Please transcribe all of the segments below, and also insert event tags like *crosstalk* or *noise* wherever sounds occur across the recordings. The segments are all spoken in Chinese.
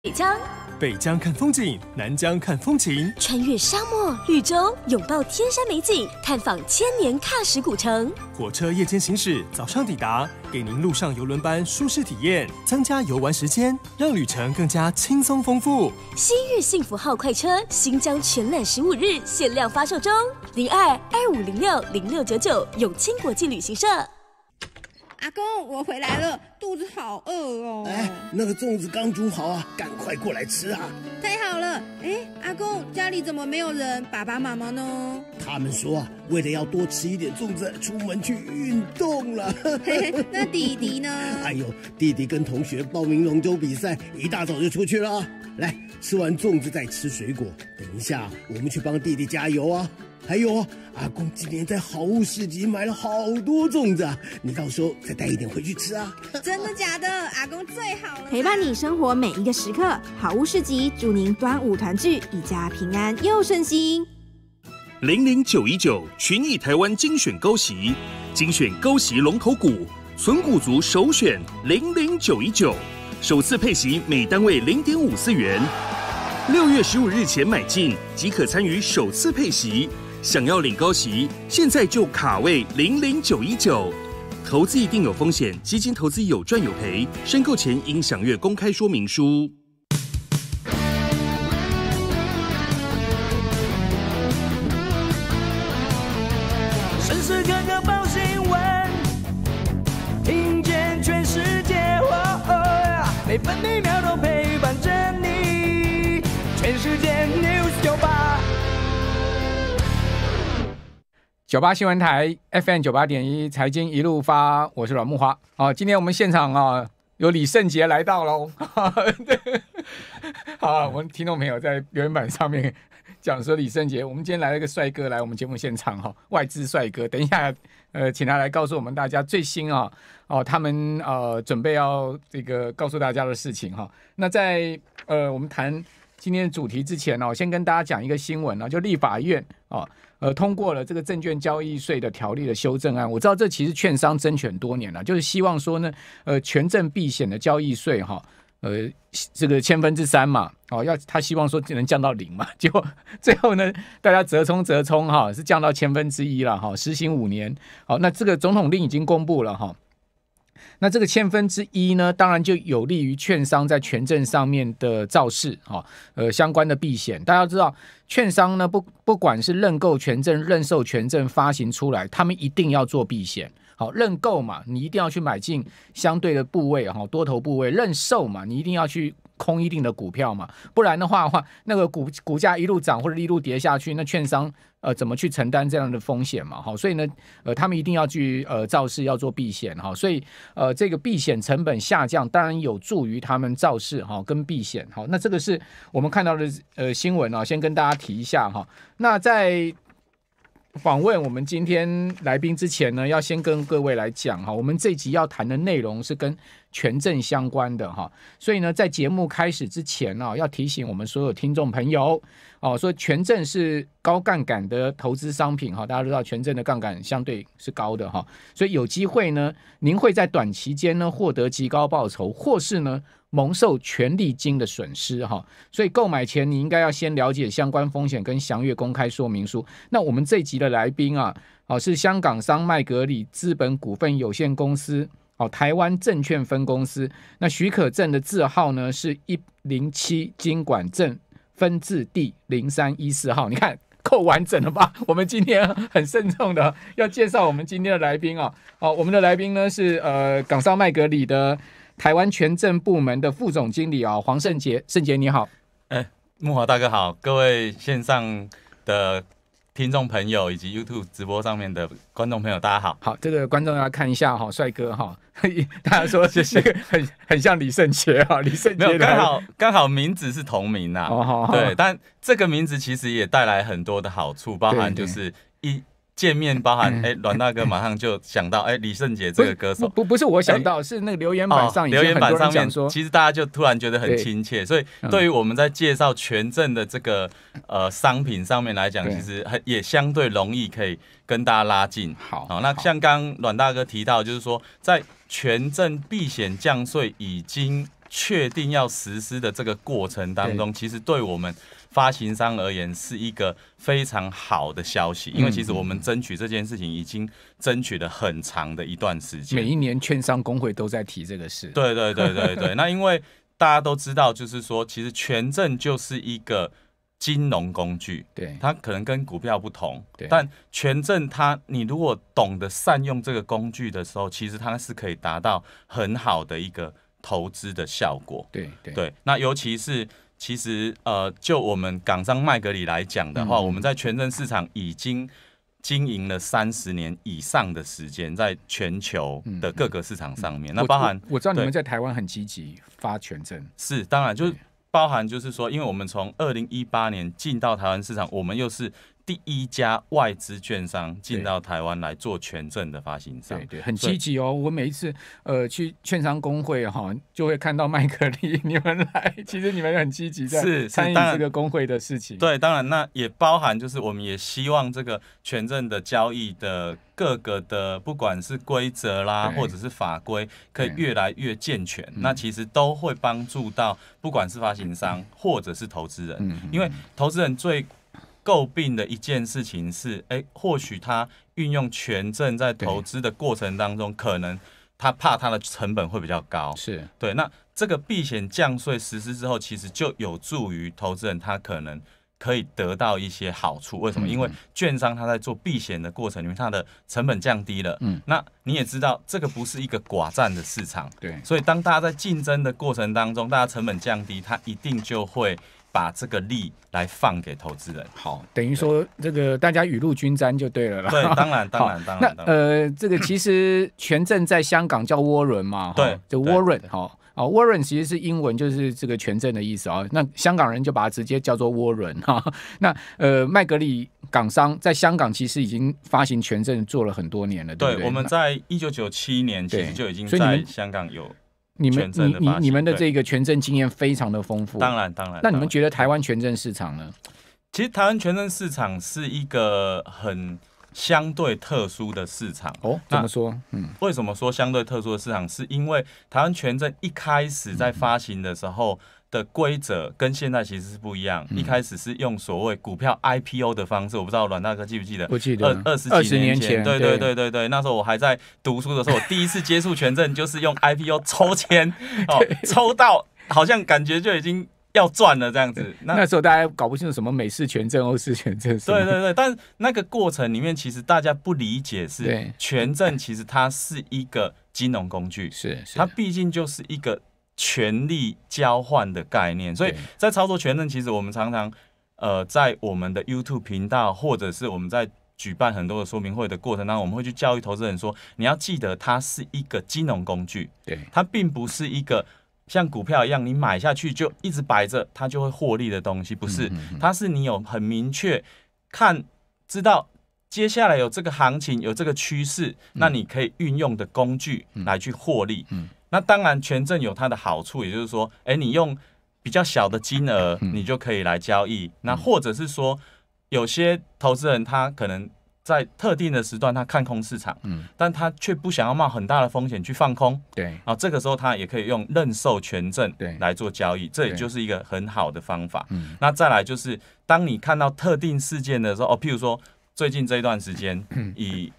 北疆，北疆看风景，南疆看风情，穿越沙漠绿洲，拥抱天山美景，探访千年喀什古城。火车夜间行驶，早上抵达，给您路上游轮般舒适体验，增加游玩时间，让旅程更加轻松丰富。西域幸福号快车，新疆全览十五日限量发售中，零二二五零六零六九九永清国际旅行社。阿公，我回来了，肚子好饿哦！哎，那个粽子刚煮好啊，赶快过来吃啊！太好了，哎，阿公家里怎么没有人？爸爸妈妈呢？他们说啊，为了要多吃一点粽子，出门去运动了。嘿嘿，那弟弟呢？*laughs* 哎呦，弟弟跟同学报名龙舟比赛，一大早就出去了。来。吃完粽子再吃水果，等一下我们去帮弟弟加油啊！还有啊，阿公今年在好物市集买了好多粽子，你到时候再带一点回去吃啊！真的假的？阿公最好，陪伴你生活每一个时刻。好物市集祝您端午团聚，一家平安又顺心。零零九一九群益台湾精选高息，精选高息龙头股，存股族首选零零九一九。首次配席每单位零点五四元，六月十五日前买进即可参与首次配席。想要领高席，现在就卡位零零九一九。投资一定有风险，基金投资有赚有赔。申购前应详阅公开说明书。九八新闻台 FM 九八点一，财经一路发，我是阮木花。好，今天我们现场啊，有李圣杰来到喽。*laughs* *laughs* 好，我们听众朋友在留言板上面讲说李圣杰，我们今天来了一个帅哥来我们节目现场哈，外资帅哥。等一下，呃，请他来告诉我们大家最新啊，哦，他们呃准备要这个告诉大家的事情哈。那在呃，我们谈今天主题之前呢，我先跟大家讲一个新闻呢，就立法院啊。呃，通过了这个证券交易税的条例的修正案。我知道这其实券商争取多年了，就是希望说呢，呃，权证避险的交易税哈，呃，这个千分之三嘛，哦，要他希望说能降到零嘛，结果最后呢，大家折冲折冲哈，是降到千分之一了哈，实行五年。好，那这个总统令已经公布了哈。那这个千分之一呢，当然就有利于券商在权证上面的造势，哈，呃，相关的避险。大家知道，券商呢不不管是认购权证、认售权证发行出来，他们一定要做避险。好，认购嘛，你一定要去买进相对的部位，哈，多头部位；认售嘛，你一定要去。空一定的股票嘛，不然的话的话，那个股股价一路涨或者一路跌下去，那券商呃怎么去承担这样的风险嘛？好，所以呢，呃，他们一定要去呃造势，要做避险哈。所以呃，这个避险成本下降，当然有助于他们造势哈，跟避险好。那这个是我们看到的呃新闻啊，先跟大家提一下哈。那在访问我们今天来宾之前呢，要先跟各位来讲哈，我们这集要谈的内容是跟权证相关的哈，所以呢，在节目开始之前啊，要提醒我们所有听众朋友哦，说权证是高杠杆的投资商品哈，大家知道权证的杠杆相对是高的哈，所以有机会呢，您会在短期间呢获得极高报酬，或是呢。蒙受权利金的损失，哈，所以购买前你应该要先了解相关风险跟详阅公开说明书。那我们这集的来宾啊，哦，是香港商麦格里资本股份有限公司，哦，台湾证券分公司。那许可证的字号呢是一零七金管证分字第零三一四号，你看够完整了吧？*laughs* 我们今天很慎重的要介绍我们今天的来宾啊，哦，我们的来宾呢是呃港商麦格里的。台湾权证部门的副总经理啊，黄圣杰，圣杰你好，哎，木华大哥好，各位线上的听众朋友以及 YouTube 直播上面的观众朋友，大家好，好，这个观众要看一下哈，帅哥哈，*laughs* 大家说这是 *laughs* 很很像李圣杰哦，李圣杰，没有，刚好刚好名字是同名呐，对，但这个名字其实也带来很多的好处，包含就是一。见面包含哎，阮大哥马上就想到哎，李圣杰这个歌手，不不是我想到，是那个留言板上留言板上面说，其实大家就突然觉得很亲切，所以对于我们在介绍全镇的这个呃商品上面来讲，其实也相对容易可以跟大家拉近。好，那像刚阮大哥提到，就是说在全镇避险降税已经确定要实施的这个过程当中，其实对我们。发行商而言是一个非常好的消息，因为其实我们争取这件事情已经争取了很长的一段时间。每一年券商工会都在提这个事。对对对对对。*laughs* 那因为大家都知道，就是说，其实权证就是一个金融工具，对，它可能跟股票不同，但权证它，你如果懂得善用这个工具的时候，其实它是可以达到很好的一个投资的效果。对对对。那尤其是。其实，呃，就我们港商麦格里来讲的话，我们在全真市场已经经营了三十年以上的时间，在全球的各个市场上面，那包含我知道你们在台湾很积极发全证，是当然，就包含就是说，因为我们从二零一八年进到台湾市场，我们又是。第一家外资券商进到台湾来做权证的发行商，对对，很积极哦。我每一次呃去券商工会哈，就会看到麦克利你们来，*laughs* 其实你们也很积极是，参与这个工会的事情。对，当然那也包含就是我们也希望这个权证的交易的各个的，不管是规则啦，或者是法规，可以越来越健全。那其实都会帮助到不管是发行商或者是投资人，因为投资人最。诟病的一件事情是，哎，或许他运用权证在投资的过程当中，可能他怕他的成本会比较高。是对，那这个避险降税实施之后，其实就有助于投资人，他可能可以得到一些好处。为什么？因为券商他在做避险的过程里面，他的成本降低了。嗯，那你也知道，这个不是一个寡占的市场。对，所以当大家在竞争的过程当中，大家成本降低，它一定就会。把这个力来放给投资人，好，等于说这个大家雨露均沾就对了啦。对，当然 *laughs* 当然当然。那呃，这个其实权证在香港叫涡轮嘛，对，哦涡轮，好啊，涡轮其实是英文，就是这个权证的意思啊。那香港人就把它直接叫做涡轮哈。*laughs* 那呃，麦格里港商在香港其实已经发行权证做了很多年了，对不对？对，我们在一九九七年其实就已经在香港有。你们你你你们的这个全证经验非常的丰富，当然当然。那你们觉得台湾全证市场呢？其实台湾全证市场是一个很相对特殊的市场哦。怎么说？嗯，为什么说相对特殊的市场？是因为台湾全证一开始在发行的时候。的规则跟现在其实是不一样。一开始是用所谓股票 IPO 的方式，我不知道阮大哥记不记得？不记得。二二十几年前，对对对对对，那时候我还在读书的时候，我第一次接触权证就是用 IPO 抽签，*laughs* 哦，抽到好像感觉就已经要赚了这样子。那时候大家搞不清楚什么美式权证、欧式权证。对对对，但那个过程里面，其实大家不理解是权证，其实它是一个金融工具，是它毕竟就是一个。权力交换的概念，所以在操作权证，其实我们常常，呃，在我们的 YouTube 频道，或者是我们在举办很多的说明会的过程当中，我们会去教育投资人说，你要记得它是一个金融工具，对，它并不是一个像股票一样，你买下去就一直摆着，它就会获利的东西，不是，它是你有很明确看知道接下来有这个行情，有这个趋势，那你可以运用的工具来去获利，嗯。那当然，权证有它的好处，也就是说，哎，你用比较小的金额，你就可以来交易。那或者是说，有些投资人他可能在特定的时段他看空市场，嗯，但他却不想要冒很大的风险去放空，对。啊，这个时候他也可以用认售权证，对，来做交易，这也就是一个很好的方法。那再来就是，当你看到特定事件的时候，哦，譬如说最近这一段时间，*clears throat* 以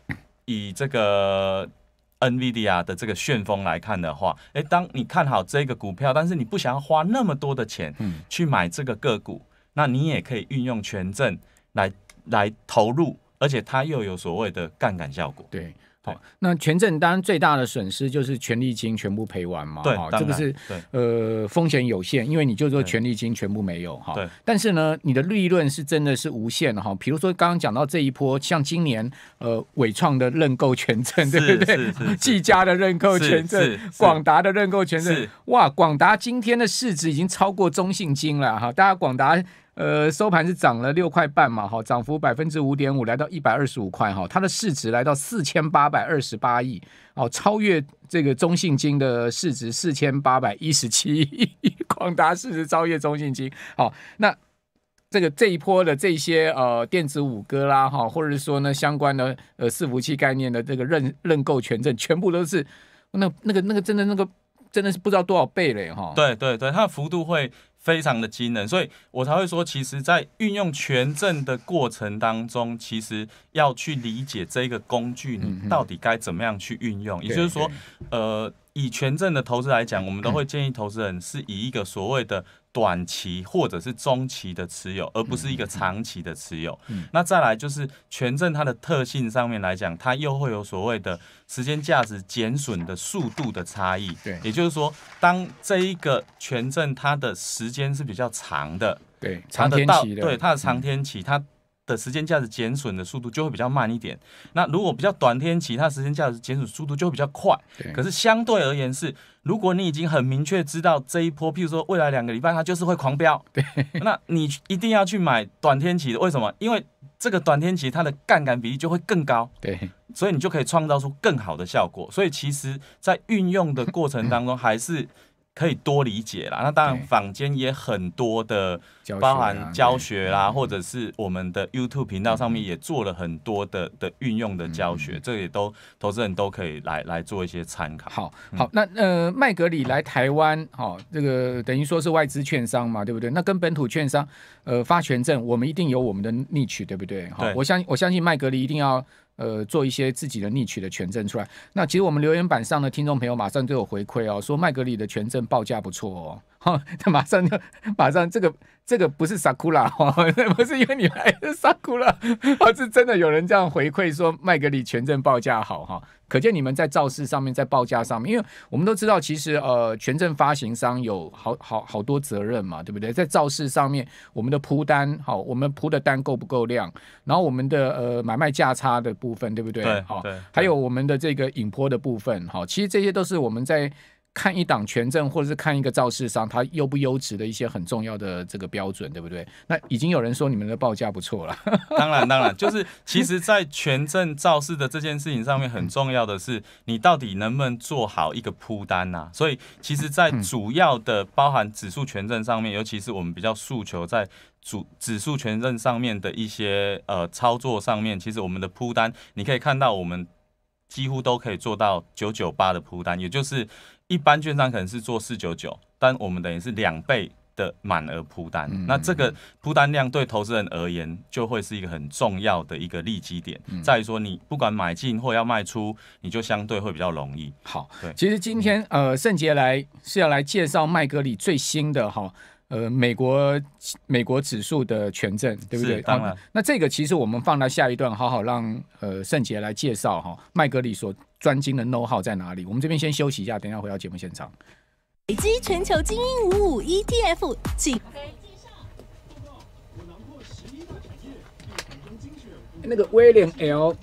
以这个。NVIDIA 的这个旋风来看的话，诶，当你看好这个股票，但是你不想要花那么多的钱去买这个个股，那你也可以运用权证来来投入，而且它又有所谓的杠杆效果。对。好，那权证单最大的损失就是权利金全部赔完嘛？对，这个是呃风险有限，因为你就说权利金全部没有哈，对。但是呢，你的利润是真的是无限的哈。比如说刚刚讲到这一波，像今年呃伟创的认购权证，对不对？技嘉季的认购权证，广达的认购权证，哇。广达今天的市值已经超过中信金了哈，大家广达。呃，收盘是涨了六块半嘛，哈，涨幅百分之五点五，来到一百二十五块，哈，它的市值来到四千八百二十八亿，哦，超越这个中信金的市值四千八百一十七亿，广达市值超越中信金，好，那这个这一波的这些呃电子五哥啦，哈，或者是说呢相关的呃伺服器概念的这个认认购权证，全部都是那那个那个真的那个真的是不知道多少倍嘞，哈，对对对，它的幅度会。非常的惊人，所以我才会说，其实，在运用权证的过程当中，其实要去理解这个工具，你到底该怎么样去运用。也就是说，呃。以权证的投资来讲，我们都会建议投资人是以一个所谓的短期或者是中期的持有，而不是一个长期的持有。嗯，那再来就是权证它的特性上面来讲，它又会有所谓的时间价值减损的速度的差异。对，也就是说，当这一个权证它的时间是比较长的，对，长天期的，对，它的长天期它。的时间价值减损的速度就会比较慢一点。那如果比较短天期，它时间价值减损速度就会比较快。可是相对而言是，如果你已经很明确知道这一波，譬如说未来两个礼拜它就是会狂飙，对。那你一定要去买短天期的，为什么？因为这个短天期它的杠杆比例就会更高，对。所以你就可以创造出更好的效果。所以其实在运用的过程当中，还是。可以多理解啦，那当然坊间也很多的，包含教学啦，或者是我们的 YouTube 频道上面也做了很多的的运用的教学，这也都投资人都可以来来做一些参考。好好，那呃麦格里来台湾，好，这个等于说是外资券商嘛，对不对？那跟本土券商呃发权证，我们一定有我们的 niche，对不对？好，我相我相信麦格里一定要。呃，做一些自己的逆取的权证出来。那其实我们留言板上的听众朋友马上都有回馈哦，说麦格里的权证报价不错哦。他马上就马上，这个这个不是萨库拉了，不是因为你还萨库拉，而是真的有人这样回馈说麦格里全镇报价好哈，可见你们在造势上面，在报价上面，因为我们都知道，其实呃，全镇发行商有好好好多责任嘛，对不对？在造势上面，我们的铺单好，我们铺的单够不够量，然后我们的呃买卖价差的部分，对不对？对，还有我们的这个引坡的部分，好，其实这些都是我们在。看一档权证，或者是看一个造势商，它优不优质的一些很重要的这个标准，对不对？那已经有人说你们的报价不错了。*laughs* *laughs* 当然，当然，就是其实在权证造势的这件事情上面，很重要的是你到底能不能做好一个铺单呐。所以，其实在主要的包含指数权证上面，尤其是我们比较诉求在主指数权证上面的一些呃操作上面，其实我们的铺单，你可以看到我们几乎都可以做到九九八的铺单，也就是。一般券商可能是做四九九，但我们等于是两倍的满额铺单，那这个铺单量对投资人而言就会是一个很重要的一个利基点。在于说，你不管买进或要卖出，你就相对会比较容易。好，对，其实今天呃，圣杰来是要来介绍麦格里最新的哈，呃，美国美国指数的权证，对不对？当然，那这个其实我们放到下一段，好好让呃圣杰来介绍哈，麦格里所。专精的 No 号在哪里？我们这边先休息一下，等下回到节目现场。累积全球精英五五 ETF，请介那个威廉 L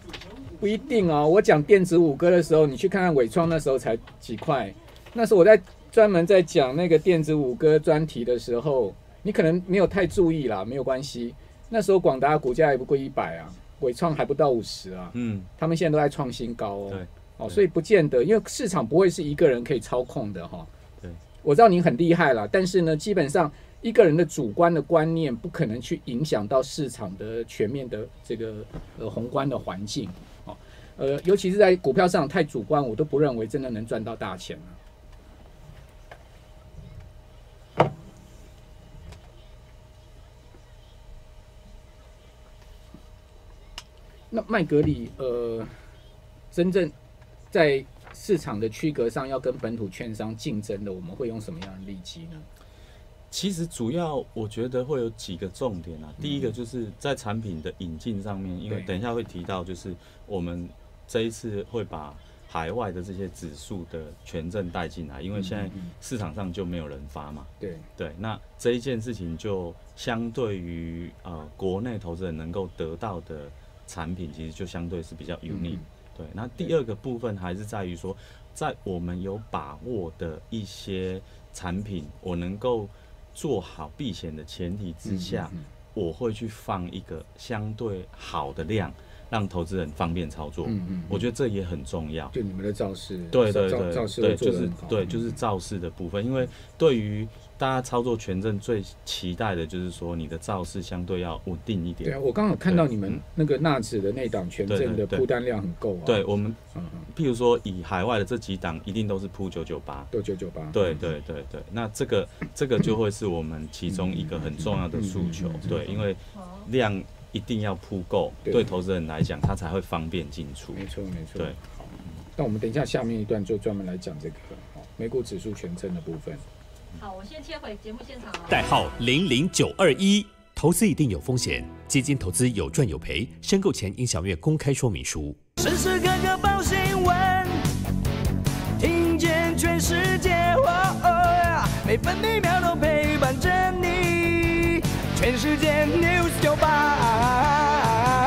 不一定哦，我讲电子五哥的时候，你去看看伟创那时候才几块，那时候我在专门在讲那个电子五哥专题的时候，你可能没有太注意啦，没有关系。那时候广达股价也不过一百啊，伟创还不到五十啊，嗯，他们现在都在创新高哦。哦，所以不见得，因为市场不会是一个人可以操控的哈。对，我知道你很厉害了，但是呢，基本上一个人的主观的观念不可能去影响到市场的全面的这个呃宏观的环境。哦，呃，尤其是在股票上太主观，我都不认为真的能赚到大钱那麦格里呃，真正。在市场的区隔上，要跟本土券商竞争的，我们会用什么样的利器呢？其实主要我觉得会有几个重点啊。第一个就是在产品的引进上面，因为等一下会提到，就是我们这一次会把海外的这些指数的权证带进来，因为现在市场上就没有人发嘛。对对，那这一件事情就相对于呃国内投资人能够得到的产品，其实就相对是比较 unique。对，那第二个部分还是在于说，在我们有把握的一些产品，我能够做好避险的前提之下，我会去放一个相对好的量，让投资人方便操作。嗯嗯，我觉得这也很重要。就你们的造势，对对对，造势做对，就是造势的部分，因为对于。大家操作权证最期待的就是说，你的造势相对要稳定一点。对啊，我刚好看到你们那个纳指的那档权证的铺单量很够啊。对，我们嗯，譬如说以海外的这几档，一定都是铺九九八。都九九八。对对对对，那这个这个就会是我们其中一个很重要的诉求，对，因为量一定要铺够，对投资人来讲，他才会方便进出。没错没错。对，好，那我们等一下下面一段就专门来讲这个美股指数权证的部分。好我先切回节目现场代号零零九二一投资一定有风险基金投资有赚有赔申购前应小月公开说明书时时刻刻报新闻听见全世界哇哦每分每秒都陪伴着你全世界 news 就吧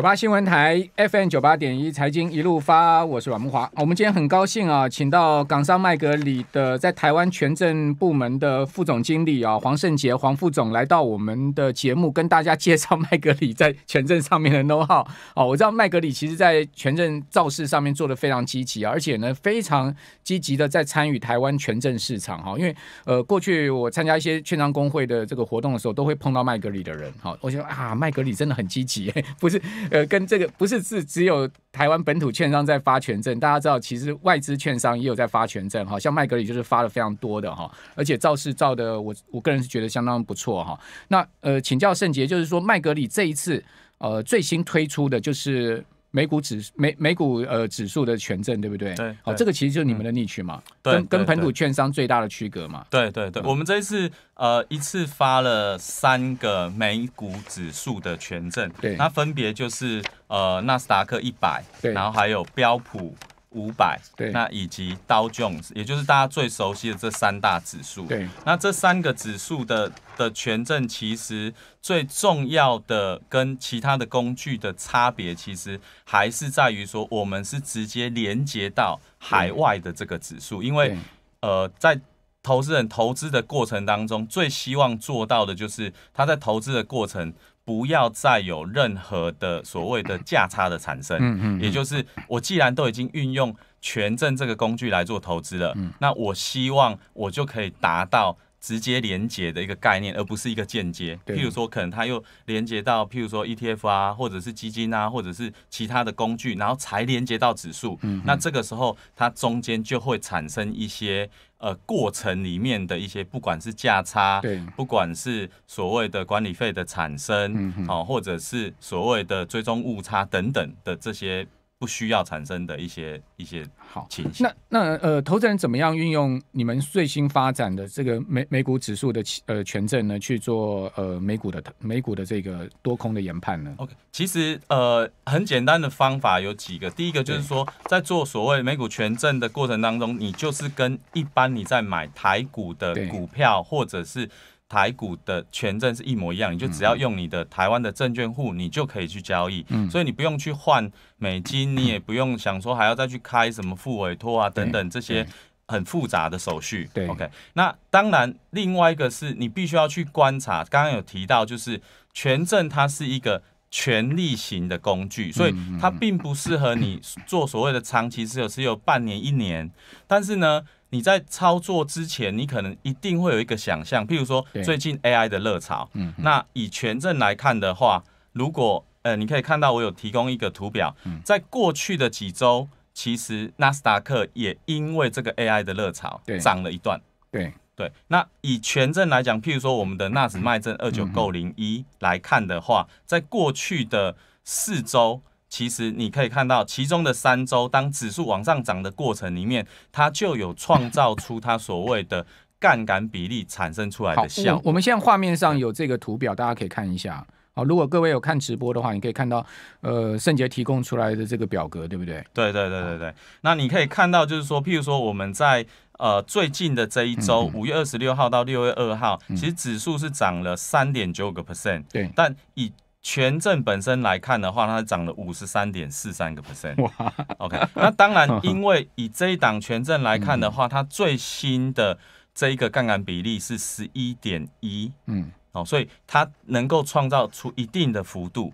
九八新闻台 FM 九八点一财经一路发，我是阮木华。我们今天很高兴啊，请到港商麦格里的在台湾权证部门的副总经理啊黄圣杰黄副总来到我们的节目，跟大家介绍麦格里在权证上面的 k no w h o 哦，我知道麦格里其实在权证造势上面做的非常积极，而且呢非常积极的在参与台湾权证市场哈。因为呃过去我参加一些券商工会的这个活动的时候，都会碰到麦格里的人哈。我觉得啊麦格里真的很积极，*laughs* 不是。呃，跟这个不是是只有台湾本土券商在发权证，大家知道，其实外资券商也有在发权证，哈，像麦格里就是发的非常多的哈，而且造势造的，我我个人是觉得相当不错哈。那呃，请教圣杰，就是说麦格里这一次呃最新推出的，就是。美股指美美股呃指数的权证对不对？对，好，这个其实就是你们的逆区嘛，跟跟本土券商最大的区隔嘛。对对对，我们这次呃一次发了三个美股指数的权证，对，它分别就是呃纳斯达克一百，对，然后还有标普。五百，那以及刀 Jones，也就是大家最熟悉的这三大指数。对，那这三个指数的的权证，其实最重要的跟其他的工具的差别，其实还是在于说，我们是直接连接到海外的这个指数，因为呃，在投资人投资的过程当中，最希望做到的就是他在投资的过程。不要再有任何的所谓的价差的产生，嗯嗯，也就是我既然都已经运用权证这个工具来做投资了，嗯，那我希望我就可以达到。直接连接的一个概念，而不是一个间接。譬如说，可能它又连接到譬如说 ETF 啊，或者是基金啊，或者是其他的工具，然后才连接到指数。嗯，那这个时候它中间就会产生一些呃过程里面的一些，不管是价差，不管是所谓的管理费的产生，嗯，啊，或者是所谓的追踪误差等等的这些。不需要产生的一些一些好情形。那那呃，投资人怎么样运用你们最新发展的这个美美股指数的呃权证呢，去做呃美股的美股的这个多空的研判呢？OK，其实呃很简单的方法有几个，第一个就是说，在做所谓美股权证的过程当中，你就是跟一般你在买台股的股票或者是。台股的权证是一模一样，你就只要用你的台湾的证券户，你就可以去交易，所以你不用去换美金，你也不用想说还要再去开什么副委托啊等等这些很复杂的手续。对，OK。那当然，另外一个是你必须要去观察，刚刚有提到，就是权证它是一个权利型的工具，所以它并不适合你做所谓的长期持有，持有半年、一年。但是呢？你在操作之前，你可能一定会有一个想象，譬如说最近 AI 的热潮。嗯，那以权证来看的话，如果呃，你可以看到我有提供一个图表，在过去的几周，其实纳斯达克也因为这个 AI 的热潮涨了一段。对对，那以权证来讲，譬如说我们的纳斯麦证二九购零一来看的话，在过去的四周。其实你可以看到，其中的三周，当指数往上涨的过程里面，它就有创造出它所谓的杠杆比例产生出来的效。果。我们现在画面上有这个图表，大家可以看一下。好，如果各位有看直播的话，你可以看到，呃，圣杰提供出来的这个表格，对不对？对对对对对。那你可以看到，就是说，譬如说，我们在呃最近的这一周，五月二十六号到六月二号，其实指数是涨了三点九个 percent。对，但以权证本身来看的话，它涨了五十三点四三个 percent。哇，OK，那当然，*laughs* 因为以这一档权证来看的话，它最新的这一个杠杆比例是十一点一，嗯，哦，所以它能够创造出一定的幅度。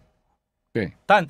对，但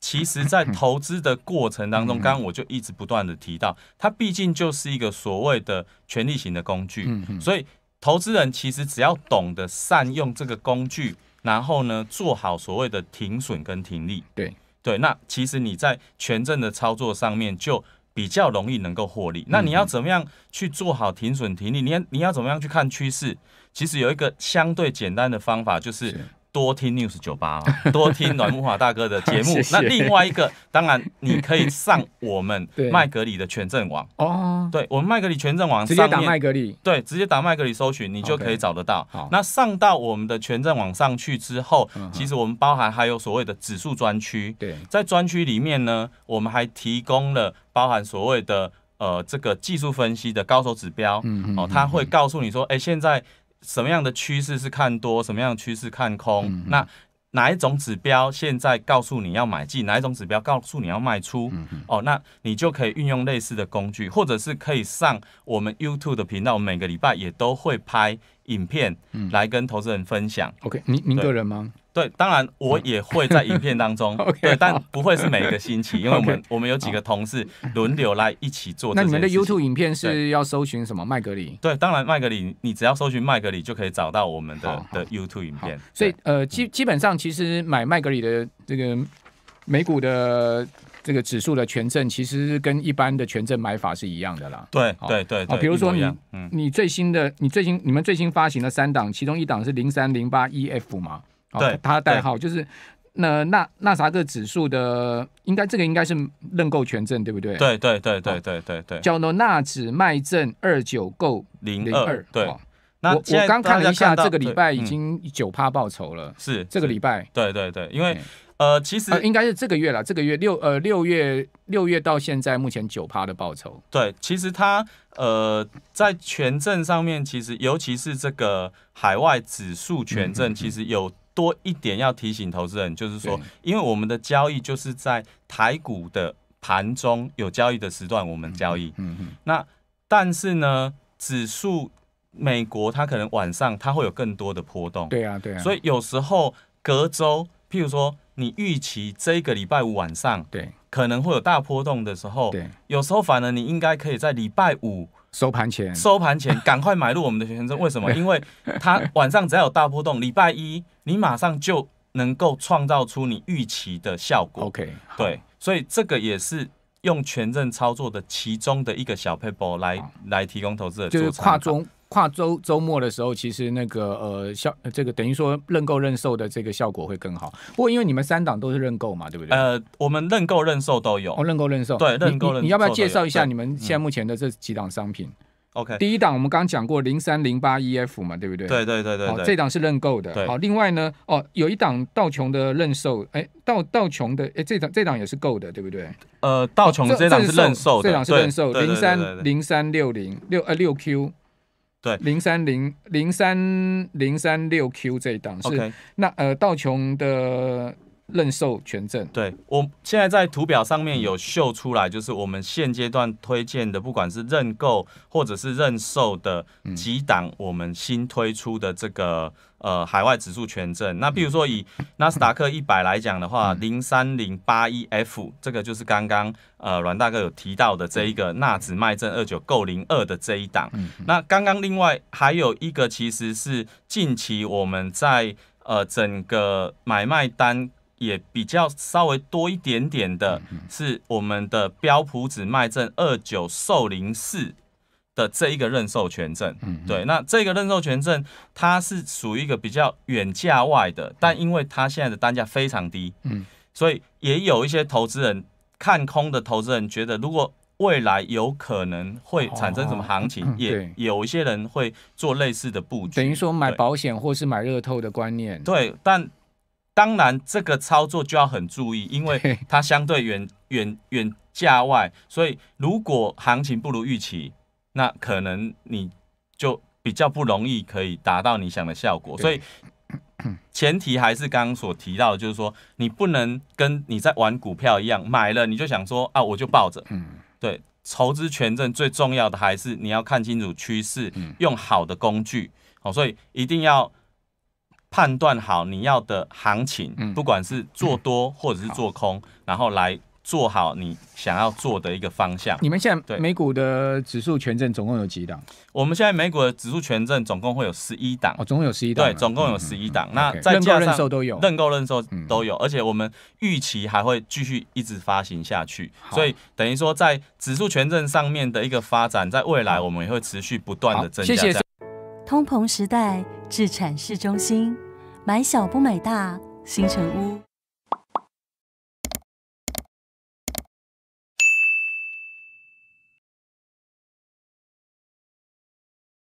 其实，在投资的过程当中，*coughs* 刚刚我就一直不断的提到，它毕竟就是一个所谓的权力型的工具，所以投资人其实只要懂得善用这个工具。然后呢，做好所谓的停损跟停利。对对，那其实你在权证的操作上面就比较容易能够获利。那你要怎么样去做好停损停利？你要你要怎么样去看趋势？其实有一个相对简单的方法，就是。多听 news 酒吧，*laughs* 多听暖木马大哥的节目。*laughs* 那另外一个，当然你可以上我们 *laughs* 麦格里的权证网哦。对，我们麦格里权证网直接打麦格里，对，直接打麦格里搜寻，你就可以找得到。那上到我们的权证网上去之后，其实我们包含还有所谓的指数专区。对，在专区里面呢，我们还提供了包含所谓的呃这个技术分析的高手指标。嗯嗯。哦，他会告诉你说，哎，现在。什么样的趋势是看多，什么样的趋势看空？那哪一种指标现在告诉你要买进，哪一种指标告诉你要卖出？哦，那你就可以运用类似的工具，或者是可以上我们 YouTube 的频道，每个礼拜也都会拍。影片来跟投资人分享。OK，您您个人吗？对，当然我也会在影片当中。*laughs* OK，但不会是每一个星期，因为我们我们有几个同事轮流来一起做。那你们的 YouTube 影片是要搜寻什么？麦格里。对，当然麦格里，你只要搜寻麦格里就可以找到我们的的 YouTube 影片。所以呃基基本上其实买麦格里的这个美股的。这个指数的权证其实跟一般的权证买法是一样的啦。对对对。啊，比如说你，嗯，你最新的，你最新你们最新发行的三档，其中一档是零三零八 E F 嘛，对，它的代号就是那那那啥个指数的，应该这个应该是认购权证对不对？对对对对对对对。叫做纳指卖证二九购零二。对。那我刚看了一下，这个礼拜已经九趴报酬了。是。这个礼拜。对对对，因为。呃，其实应该是这个月了。这个月六呃六月六月到现在，目前九趴的报酬。对，其实它呃在权证上面，其实尤其是这个海外指数权证，其实有多一点要提醒投资人，就是说，因为我们的交易就是在台股的盘中有交易的时段，我们交易。嗯嗯。那但是呢，指数美国它可能晚上它会有更多的波动。对啊对啊。所以有时候隔周，譬如说。你预期这一个礼拜五晚上，对，可能会有大波动的时候，对，有时候反而你应该可以在礼拜五收盘前，收盘前赶快买入我们的权证。*laughs* 为什么？因为它晚上只要有大波动，礼拜一你马上就能够创造出你预期的效果。OK，对，所以这个也是用权证操作的其中的一个小 paper 来来提供投资的，就是跨中。跨周周末的时候，其实那个呃效这个等于说认购认售的这个效果会更好。不过因为你们三档都是认购嘛，对不对？呃，我们认购认售都有。哦，认购认售。对，认购认售。你要不要介绍一下你们现在目前的这几档商品？OK。第一档我们刚讲过零三零八 EF 嘛，对不对？对对对对。好，这档是认购的。好，另外呢，哦，有一档道琼的认售，哎，道道琼的，哎，这档这档也是够的，对不对？呃，道琼这档是认售，这档是认售零三零三六零六呃六 Q。零三零零三零三六 Q 这一档是，那呃道琼的。认售权证，对我现在在图表上面有秀出来，就是我们现阶段推荐的，不管是认购或者是认售的几档，我们新推出的这个呃海外指数权证。那比如说以纳斯达克一百来讲的话，零三零八一 F 这个就是刚刚呃阮大哥有提到的这一个纳指卖证二九购零二的这一档。那刚刚另外还有一个，其实是近期我们在呃整个买卖单。也比较稍微多一点点的，是我们的标普指卖证二九寿零四的这一个认授权证。嗯，对，那这个认授权证它是属于一个比较远价外的，但因为它现在的单价非常低，嗯，所以也有一些投资人看空的投资人觉得，如果未来有可能会产生什么行情，也有一些人会做类似的布局，等于说买保险或是买热透的观念。对，但。当然，这个操作就要很注意，因为它相对远远远价外，所以如果行情不如预期，那可能你就比较不容易可以达到你想的效果。所以前提还是刚刚所提到，的，就是说你不能跟你在玩股票一样，买了你就想说啊，我就抱着。嗯，对，筹资权证最重要的还是你要看清楚趋势，用好的工具。好，所以一定要。判断好你要的行情，不管是做多或者是做空，然后来做好你想要做的一个方向。你们现在美股的指数权证总共有几档？我们现在美股的指数权证总共会有十一档。哦，总共有十一档。对，总共有十一档。那认购认售都有，认购认售都有，而且我们预期还会继续一直发行下去。所以等于说，在指数权证上面的一个发展，在未来我们也会持续不断的增加。通膨时代，置产市中心，买小不买大，新城屋。